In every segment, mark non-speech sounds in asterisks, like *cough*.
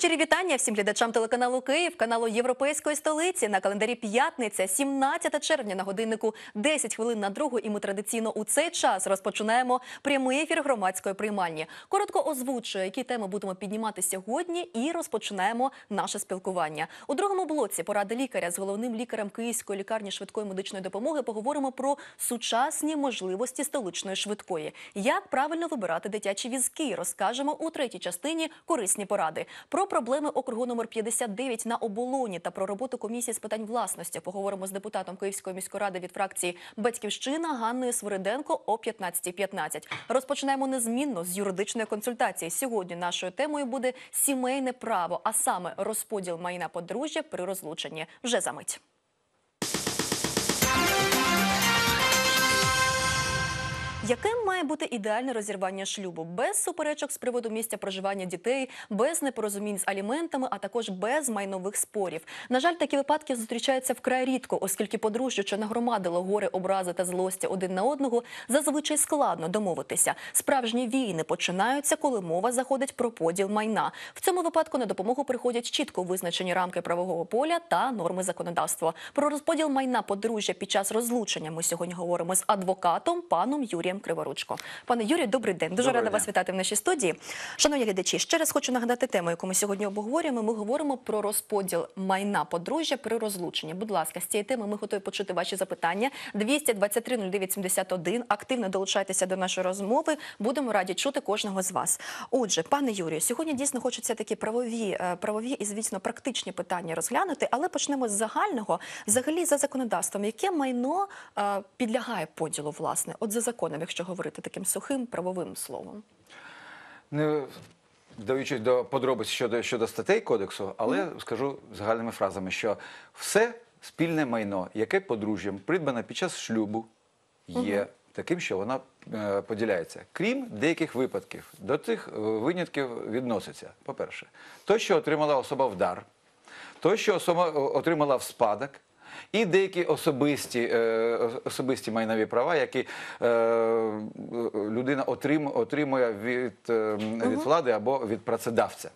Щирі вітання вітання всім глядачам телеканалу Київ, каналу Європейської столиці. На календарі п'ятниця, 17 червня, на годиннику 10 хвилин на другу. І ми традиційно у цей час розпочинаємо прямий ефір громадської приймальні. Коротко озвучую, які теми будемо піднімати сьогодні, і розпочинаємо наше спілкування. У другому блоці поради лікаря з головним лікарем Київської лікарні швидкої медичної допомоги поговоримо про сучасні можливості столичної швидкої, як правильно вибирати дитячі візки. Розкажемо у третій частині корисні поради про проблеми округу номер 59 на оболоні та про роботу комісії з питань власності поговоримо з депутатом Київської міської ради від фракції Батьківщина Ганною Свириденко о 15.15. .15. Розпочинаємо незмінно з юридичної консультації. Сьогодні нашою темою буде сімейне право, а саме розподіл майна подружжя при розлученні вже за мить. Яким має бути ідеальне розірвання шлюбу без суперечок з приводу місця проживання дітей, без непорозумінь з аліментами, а також без майнових спорів? На жаль, такі випадки зустрічаються вкрай рідко, оскільки подружжя, що нагромадило гори, образи та злості один на одного, зазвичай складно домовитися. Справжні війни починаються, коли мова заходить про поділ майна. В цьому випадку на допомогу приходять чітко визначені рамки правового поля та норми законодавства. Про розподіл майна подружжя під час розлучення ми сьогодні говоримо з адвокатом паном Юрієм. Криворучко. Пане Юрію, добрий день. Дуже добрий рада день. вас вітати в нашій студії. Шановні глядачі, ще раз хочу нагадати тему, яку ми сьогодні обговорюємо. Ми говоримо про розподіл майна подружжя при розлученні. Будь ласка, з цієї теми ми готові почути ваші запитання. 223-09-71. Активно долучайтеся до нашої розмови. Будемо раді чути кожного з вас. Отже, пане Юрію, сьогодні дійсно хочеться такі правові, е, правові і звісно практичні питання розглянути, але почнемо з загального. Взагалі, за законодавством, яке майно е, підлягає поділу, власне, от за законом якщо говорити таким сухим правовим словом? Не даючись до подробиць щодо щодо статей кодексу, але mm. скажу загальними фразами, що все спільне майно, яке подружжям придбане під час шлюбу, є. Mm -hmm. Таким, що вона е, поділяється, крім деяких випадків, до цих е, винятків відноситься. По-перше, то, що отримала особа в дар, то, що особа отримала в спадок, і деякі особисті е, особисті майнові права, які е, людина отримує від, е, від влади або від працедавця.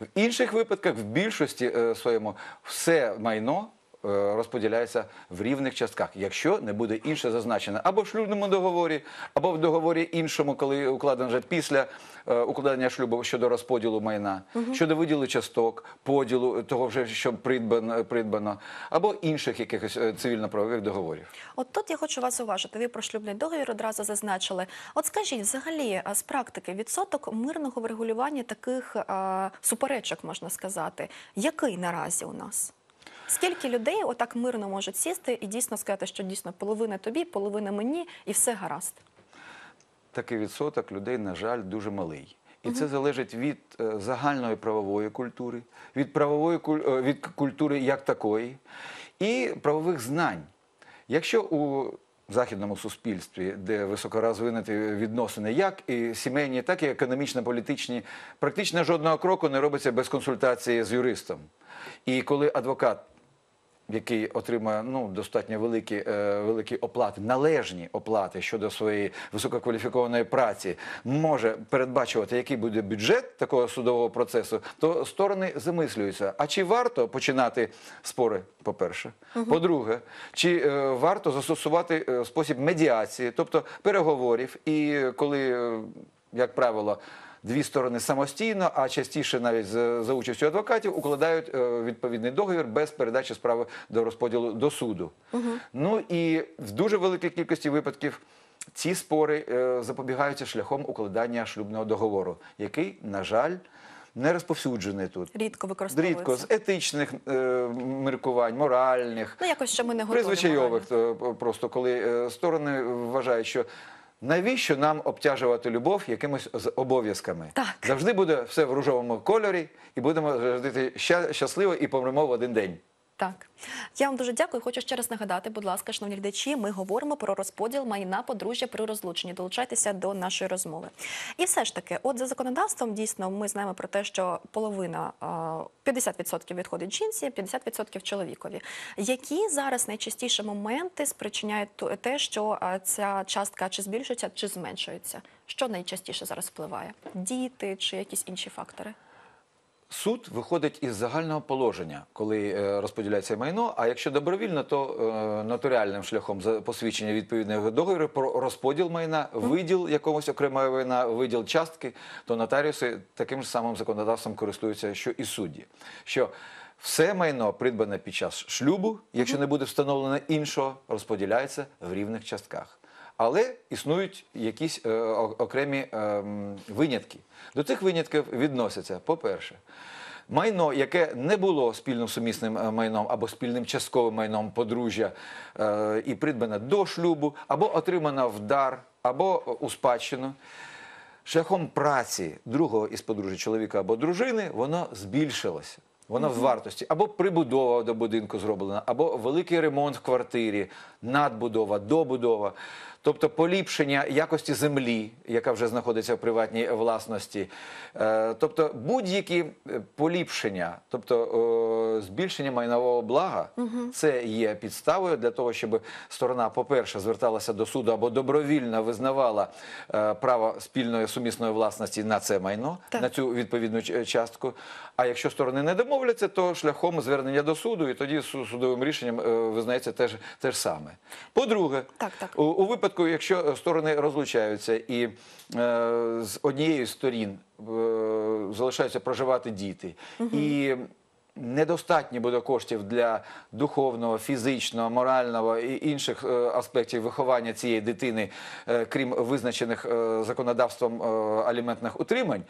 В інших випадках, в більшості своєму, все майно Е, розподіляється в рівних частках, якщо не буде інше зазначено або в шлюбному договорі, або в договорі іншому, коли укладено вже після е, укладення шлюбу щодо розподілу майна, угу. щодо виділу часток, поділу того, вже що придбано, придбано, або інших якихось е, цивільно-правових договорів. От тут я хочу вас уважити. Ви про шлюбний договір одразу зазначили. От скажіть, взагалі, з практики відсоток мирного врегулювання таких а, суперечок можна сказати, який наразі у нас? Скільки людей отак мирно можуть сісти і дійсно сказати, що дійсно половина тобі, половина мені, і все гаразд? Такий відсоток людей, на жаль, дуже малий. І це залежить від е, загальної правової культури, від правової е, від культури як такої, і правових знань. Якщо у західному суспільстві, де високорозвинуті відносини, як і сімейні, так і економічно-політичні, практично жодного кроку не робиться без консультації з юристом. І коли адвокат який отримує ну достатньо великі е, великі оплати, належні оплати щодо своєї висококваліфікованої праці, може передбачувати, який буде бюджет такого судового процесу, то сторони замислюються: а чи варто починати спори? По перше, угу. по-друге, чи е, варто застосувати е, спосіб медіації, тобто переговорів, і коли е, як правило дві сторони самостійно, а частіше навіть за участю адвокатів укладають е, відповідний договір без передачі справи до розподілу до суду. Ну і в дуже великій кількості випадків. Ці спори е, запобігаються шляхом укладання шлюбного договору, який, на жаль, не розповсюджений тут. Рідко використовується. Рідко з етичних е, міркувань, моральних, ну якось що ми не готові. Призвичайових, е, просто коли сторони вважають, що навіщо нам обтяжувати любов якимось з обов'язками? Так. Завжди буде все в ружовому кольорі, і будемо жити щасливо і помремо в один день. Так, я вам дуже дякую. Хочу ще раз нагадати, будь ласка, шановні глядачі, ми говоримо про розподіл майна подружжя при розлученні. Долучайтеся до нашої розмови. І все ж таки, от за законодавством, дійсно, ми знаємо про те, що половина 50% відходить жінці, 50% чоловікові. Які зараз найчастіше моменти спричиняють те, що ця частка чи збільшується, чи зменшується? Що найчастіше зараз впливає? Діти чи якісь інші фактори? суд виходить із загального положення, коли е, розподіляється майно. А якщо добровільно, то е, нотаріальним шляхом посвідчення відповідного договору про розподіл майна, виділ якогось окремого майна, виділ частки, то нотаріуси таким ж самим законодавством користуються, що і судді. Що все майно придбане під час шлюбу, якщо не буде встановлено іншого, розподіляється в рівних частках. Але існують якісь е, окремі е, винятки. До цих винятків відносяться, по-перше, майно, яке не було спільним сумісним е, майном або спільним частковим майном подружжя і придбане до шлюбу, або отримано в дар, або у спадщину. Шляхом праці другого із подружжя чоловіка або дружини, воно збільшилося. Вона в вартості або прибудова до будинку зроблена, або великий ремонт в квартирі, надбудова, добудова тобто поліпшення якості землі, яка вже знаходиться в приватній власності, е, тобто будь-які е, поліпшення, тобто е, збільшення майнового блага, це є підставою для того, щоб сторона, по-перше, зверталася до суду або добровільно визнавала право спільної сумісної власності на це майно, на цю відповідну частку. А якщо сторони не домовляться, то шляхом звернення до суду, і тоді судовим рішенням визнається те ж, те ж саме. По-друге, так, так. у випадку випадку, якщо е, сторони розлучаються і е, з однією з сторін е, залишаються проживати діти, угу. і недостатньо буде коштів для духовного, фізичного, морального і інших е, аспектів виховання цієї дитини, е, крім визначених е, законодавством аліментних утримань,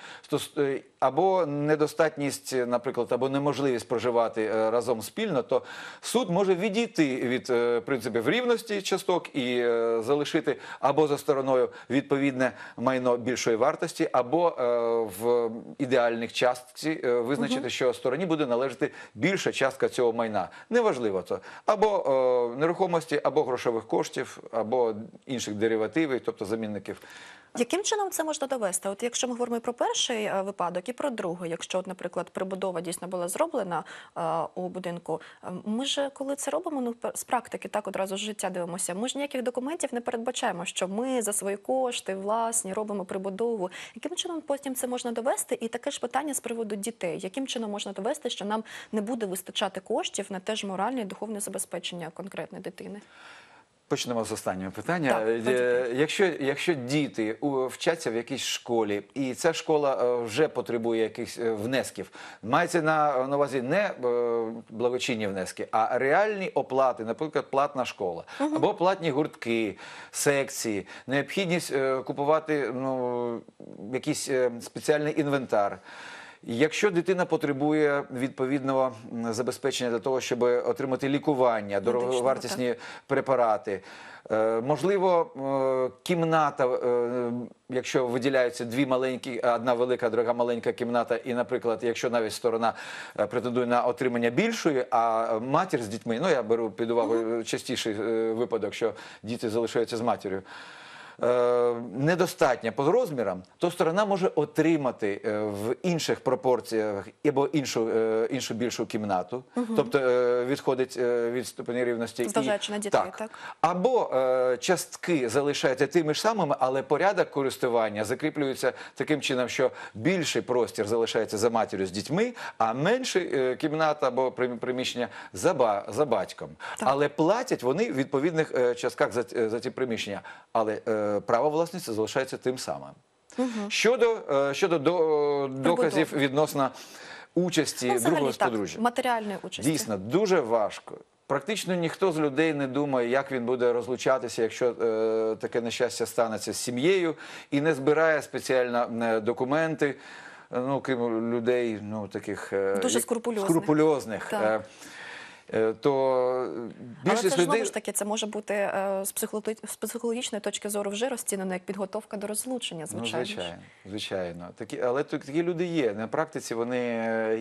або недостатність, наприклад, або неможливість проживати разом спільно, то суд може відійти від принципів рівності часток і залишити або за стороною відповідне майно більшої вартості, або в ідеальних частці визначити, що стороні буде належати завжди більша частка цього майна. Неважливо це або е, нерухомості, або грошових коштів, або інших деривативів, тобто замінників яким чином це можна довести? От якщо ми говоримо про перший е, випадок і про другий, якщо, от, наприклад, прибудова дійсно була зроблена е, у будинку, ем, ми ж коли це робимо, ну з практики так одразу з життя дивимося. Ми ж ніяких документів не передбачаємо, що ми за свої кошти власні робимо прибудову. Яким чином потім це можна довести? І таке ж питання з приводу дітей, яким чином можна довести, що нам не буде вистачати коштів на те ж моральне і духовне забезпечення конкретної дитини? Почнемо з останнього питання. Так, е, е, якщо якщо діти вчаться в якійсь школі, і ця школа е, вже потребує якихось внесків, мається на, на увазі не благочинні внески, а реальні оплати, наприклад, платна школа угу. або платні гуртки, секції, необхідність купувати ну, якийсь спеціальний інвентар. Якщо дитина потребує відповідного забезпечення для того, щоб отримати лікування, дороговартісні препарати, е, можливо, е, кімната, е, якщо виділяються дві маленькі, одна велика, друга маленька кімната, і, наприклад, якщо навіть сторона претендує на отримання більшої, а матір з дітьми, ну я беру під увагу частіший випадок, що діти залишаються з матір'ю. Е, недостатня по розмірам, то сторона може отримати е, в інших пропорціях або іншу е, іншу більшу кімнату, угу. тобто відходить від ступені рівності і... дітей, так. так або частки залишаються тими ж самими, але порядок користування закріплюється таким чином, що більший простір залишається за матір'ю з дітьми, а менше кімната або приміщення за ба за батьком, так. але платять вони в відповідних частках за, за ті приміщення. Але Е, право власності залишається тим самим. Угу. Щодо е, щодо до, доказів відносно участі ну, другого подружжя. матеріальної участі. Дійсно, дуже важко. Практично ніхто з людей не думає, як він буде розлучатися, якщо е, таке нещастя станеться з сім'єю, і не збирає спеціально е, документи. Ну, крім людей, ну таких дуже скрупульозних, скрупульозних. Так. Е, то е, більшість Але це, людей... знову ж таки це може бути е, з психологічної точки зору вже розцінено як підготовка до розлучення. Ну, звичайно, ну, звичайно, звичайно. Такі, але такі люди є. На практиці вони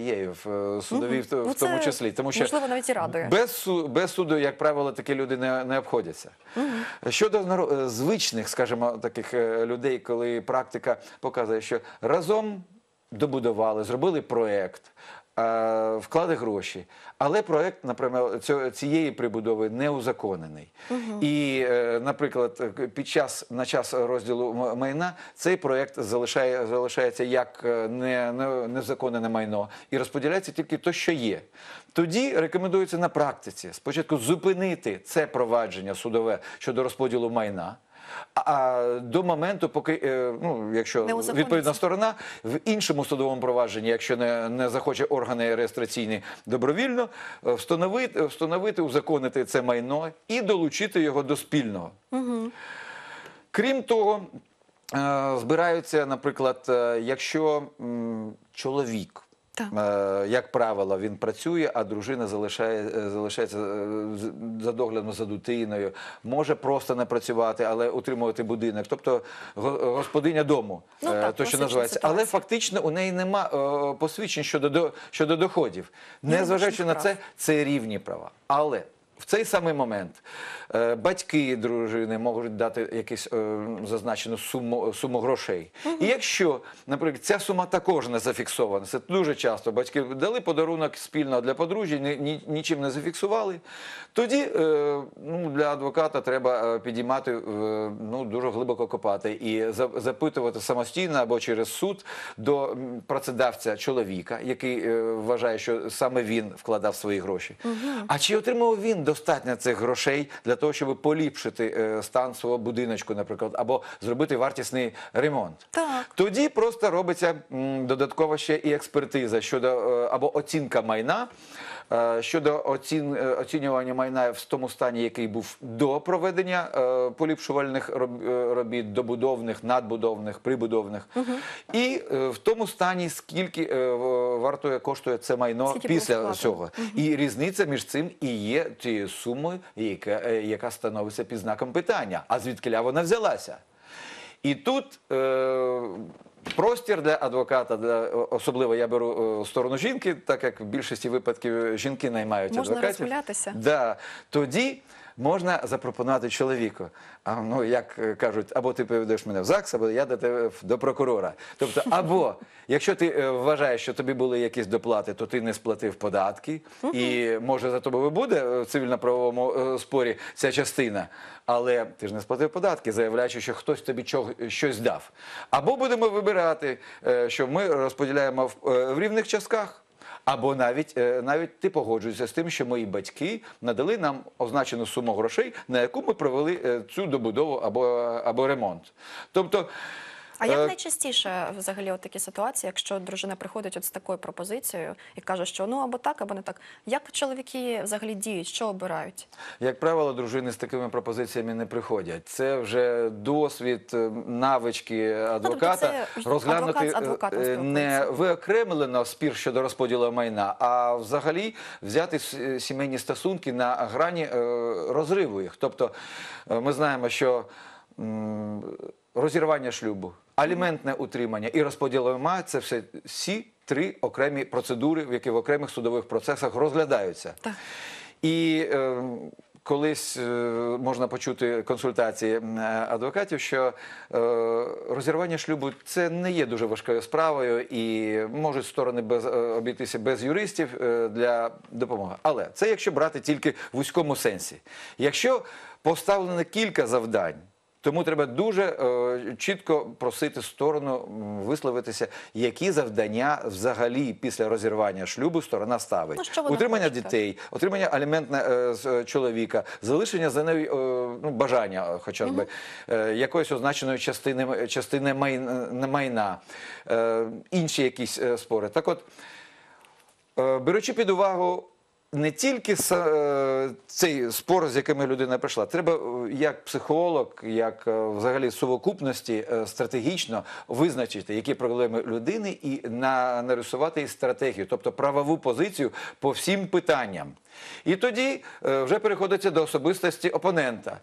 є в судові, ну, в, в тому це, числі. Тому що можливо навіть і радує без без суду, як правило, такі люди не, не обходяться. Угу. Щодо звичних, скажімо, таких людей, коли практика показує, що разом. Добудували, зробили проєкт, Е, вклали гроші, але проект наприклад, цієї прибудови не узаконений. І, е, наприклад, е, під час на час розділу майна цей проект залишає залишається як не, не, майно і розподіляється тільки то, що є. Тоді рекомендується на практиці спочатку зупинити це провадження судове щодо розподілу майна. А до моменту, поки е, ну якщо відповідна сторона в іншому судовому провадженні, якщо не не захоче органи реєстраційні добровільно, е, встановити е, встановити, узаконити це майно і долучити його до спільного. Угу. Крім того, збираються, наприклад, якщо чоловік так. Е, як правило, він працює, а дружина залишає, е, залишається е, за доглядом за дитиною, може просто не працювати, але утримувати будинок. Тобто господиня дому, ну, то що називається, ситуація. але фактично у неї нема посвідчень щодо щодо доходів. Незважаючи на це, це рівні права. Але в цей самий момент е, батьки дружини можуть дати якусь е, зазначену суму суму грошей. Угу. І якщо, наприклад, ця сума також не зафіксована, це дуже часто батьки дали подарунок спільно для подружжя, ні, ні, нічим не зафіксували, тоді е, ну, для адвоката треба підіймати, ну, дуже глибоко копати і запитувати самостійно або через суд до працедавця чоловіка, який вважає, що саме він вкладав свої гроші. Угу. А чи отримав він? недостатньо цих грошей для того, щоб поліпшити е, стан свого будиночку, наприклад, або зробити вартісний ремонт. Так. Тоді просто робиться додатково ще і експертиза щодо е, або оцінка майна. Е, щодо оцін, е, оцінювання майна в тому стані, який був до проведення е, поліпшувальних робіт, добудовних, надбудовних, прибудовних, угу. і в тому стані, скільки вартує коштує це майно скільки після цього. Угу. І різниця між цим і є тією сумою, яка, яка становиться під знаком питання. А звідки вона взялася? І тут е, простір для адвоката, для особливо я беру е, сторону жінки, так як в більшості випадків жінки наймають Можна адвокатів. Можна розгулятися. Да, тоді можна запропонувати чоловіку. А ну як е, кажуть, або ти поведеш мене в ЗАГС, або я до тебе до прокурора. Тобто, *laughs* або якщо ти е, вважаєш, що тобі були якісь доплати, то ти не сплатив податки, і може за тобою буде е, в цивільно-правовому спорі ця частина, але ти ж не сплатив податки, заявляючи, що хтось тобі щось дав. Або будемо вибирати, що ми розподіляємо в рівних частках. Або навіть е, навіть ти погоджуєшся з тим, що мої батьки надали нам означену суму грошей, на яку ми провели е, цю добудову або, або ремонт. Тобто. А як е, найчастіше взагалі такі ситуації, якщо дружина приходить от з такою пропозицією і каже, що ну або так, або не так, як чоловіки взагалі діють, що обирають? Як правило, дружини з такими пропозиціями не приходять. Це вже досвід е, навички ну, тобто адвоката розглянути адвокат е, не виокремлено спір щодо розподілу майна, а взагалі взяти сімейні стосунки на грані розриву їх. Тобто ми знаємо, що розірвання шлюбу аліментне утримання і розподілова це все всі три окремі процедури, які в окремих судових процесах розглядаються. І е, колись е, можна почути консультації адвокатів, що е, розірвання шлюбу це не є дуже важкою справою, і можуть сторони обійтися без юристів для допомоги. Але це якщо брати тільки в вузькому сенсі, якщо поставлено кілька завдань. Тому треба дуже е, чітко просити сторону висловитися, які завдання взагалі після розірвання шлюбу сторона ставить ну, утримання хочете? дітей, отримання аліментна е, е, чоловіка, залишення за нею ну, бажання, хоча б угу. якоїсь означеної частини частини майна, інші якісь спори. Так, от беручи під увагу не тільки е, цей спор, з якими людина прийшла, треба е, як психолог, як е, взагалі совокупності стратегічно визначити, які проблеми людини, і нарисувати стратегію, тобто правову позицію по всім питанням. І тоді вже переходиться до особистості опонента.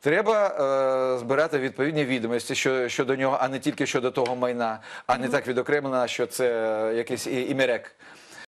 Треба е, збирати відповідні відомості що щодо нього, а не тільки щодо того майна, а не так відокремлено, що це якийсь імерек.